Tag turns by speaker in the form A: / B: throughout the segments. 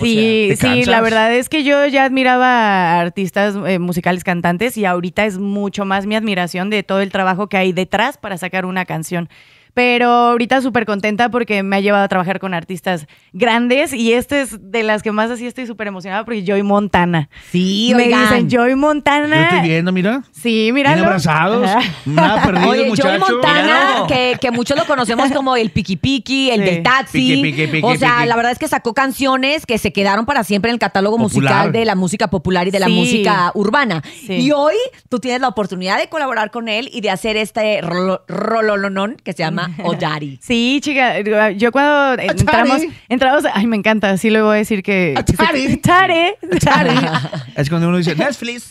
A: Sí, sí, la verdad es que yo ya admiraba a artistas eh, musicales cantantes y ahorita es mucho más mi admiración de todo el trabajo que hay detrás para sacar una canción pero ahorita súper contenta porque me ha llevado a trabajar con artistas grandes y esta es de las que más así estoy súper emocionada porque Joy Montana. Sí, me dicen Joy Montana. Yo estoy viendo,
B: mira. Sí, mira. abrazados. Nada perdido, Joy Montana, que, muchos lo conocemos como el Piqui Piki el del taxi. o sea, la verdad es que sacó canciones que se quedaron para siempre en el catálogo musical de la música popular y de la música urbana. Y hoy tú tienes la oportunidad de colaborar con él y de hacer este rololonón que se llama o daddy.
A: Sí, chica, yo cuando entramos, entramos, ay, me encanta, así le voy a decir que... Es cuando uno dice, Netflix.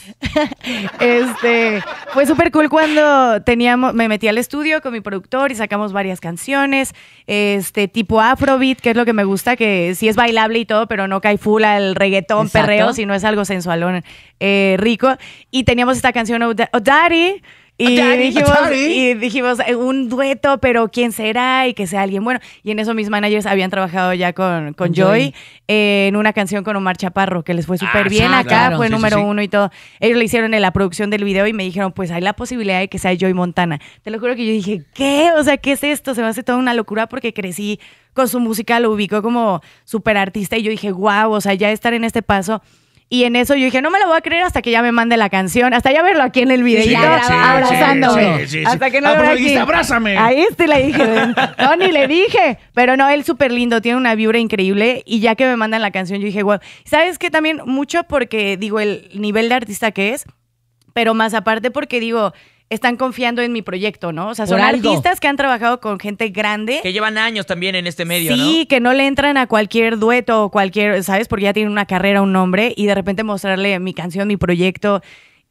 A: Este, fue súper cool cuando teníamos, me metí al estudio con mi productor y sacamos varias canciones, este, tipo afrobeat, que es lo que me gusta, que sí es bailable y todo, pero no cae full al reggaetón, perreo, perreo, sino es algo sensualón, eh, rico. Y teníamos esta canción, O oh, Daddy, oh, y dijimos, eh, un dueto, pero ¿quién será? Y que sea alguien bueno. Y en eso mis managers habían trabajado ya con, con Joy en una canción con Omar Chaparro, que les fue ah, súper bien acá, fue número uno y todo. Ellos lo hicieron en la producción del video y me dijeron, pues hay la posibilidad de que sea Joy Montana. Te lo juro que yo dije, ¿qué? O sea, ¿qué es esto? Se me hace toda una locura porque crecí con su música, lo ubicó como súper artista y yo dije, wow, o sea, ya estar en este paso y en eso yo dije, no me lo voy a creer hasta que ya me mande la canción, hasta ya verlo aquí en el video sí, sí, Sí, hasta que no ah, lo pues abrázame. Ahí sí este le dije. no, ni le dije. Pero no, él súper lindo, tiene una vibra increíble. Y ya que me mandan la canción, yo dije, wow. ¿Sabes qué? También mucho porque, digo, el nivel de artista que es, pero más aparte porque digo, están confiando en mi proyecto, ¿no? O sea, son artistas que han trabajado con gente
B: grande. Que llevan años también en este medio, ¿no? Sí,
A: que no le entran a cualquier dueto o cualquier, ¿sabes? Porque ya tienen una carrera, un nombre, y de repente mostrarle mi canción, mi proyecto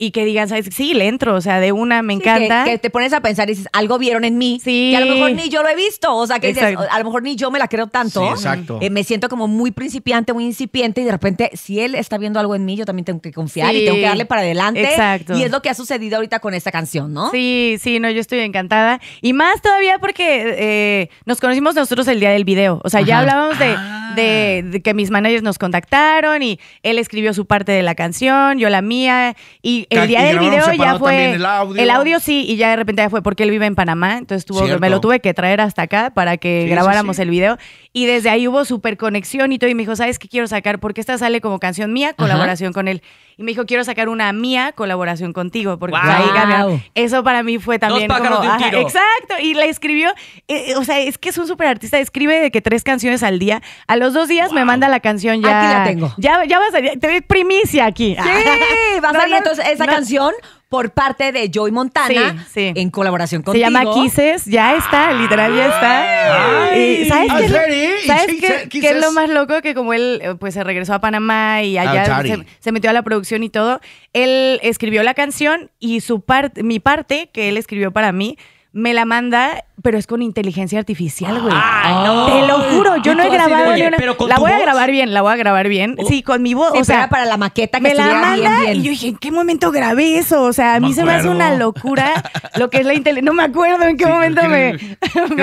A: y que digan, ¿sabes?
B: Sí, le entro, o sea, de una me encanta. Que, te pones a pensar y dices, algo vieron en mí. Sí. Que a lo mejor ni yo lo he visto, o sea, que dices, a lo mejor ni yo me la creo tanto. exacto. Eh, me siento como muy principiante, muy incipiente y de repente, si él está viendo algo en mí, yo también tengo que confiar y tengo que darle para adelante. Exacto. Y es lo que ha sucedido ahorita con esta canción, ¿no? Sí, sí, no, yo estoy encantada. Y más todavía porque
A: eh, nos conocimos nosotros el día del video, o sea, ya hablábamos de... Ah. Ah. de, que mis managers nos contactaron y él escribió su parte de la canción, yo la mía. Y el día del video ya fue. El audio. sí, y ya de repente ya fue porque él vive en Panamá, entonces me lo tuve que traer hasta acá para que grabáramos el video. Y desde ahí hubo super conexión y todo. Y me dijo, ¿sabes qué quiero sacar? Porque esta sale como canción mía, colaboración con él. Y me dijo, quiero sacar una mía, colaboración contigo. Porque ahí Eso para mí fue también. exacto. Y la escribió. Eh, eh, o sea, es que es un super artista. Escribe de que tres canciones al día los dos días me manda la canción ya. Aquí la tengo.
B: Ya, ya a salir, te primicia aquí. Sí, va a salir entonces esa canción por parte de Joy Montana sí, en colaboración contigo. Se llama Kisses, ya está, literal
A: ya está. ¿Sabes, qué, ¿sabes qué, qué, es lo más loco? Que como él eh, pues se regresó a Panamá y ah, allá se, se, metió a la producción y todo, él escribió la canción y su parte, mi parte que él escribió para mí me la manda, pero es con inteligencia artificial, güey. Ah, Te lo juro, yo no he grabado una. la voy a grabar bien, la voy a grabar bien. Oh. Sí, con mi voz. o sea, para la maqueta que me la manda y yo dije, ¿en qué momento grabé eso? O sea, a mí se me hace una locura lo que es la inteligencia. No me acuerdo en qué momento me,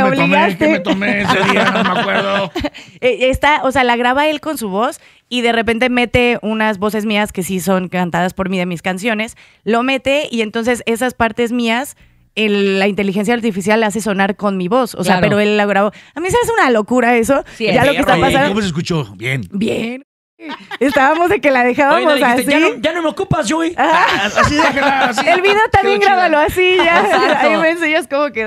A: obligaste. me
B: tomé ese día, no me acuerdo.
A: Eh, está, o sea, la graba él con su voz y de repente mete unas voces mías que sí son cantadas por mí de mis canciones, lo mete y entonces esas partes mías el, la inteligencia artificial la hace sonar con mi voz. O sea, pero él la grabó. A mí se hace una locura eso. Sí, ya lo que está pasando. se escuchó? Bien. Bien. Estábamos de que la dejábamos así. ya, no, ya no me ocupas, Joey. Ah, así déjala, así. El video también grábalo así, ya. Ahí me enseñas cómo que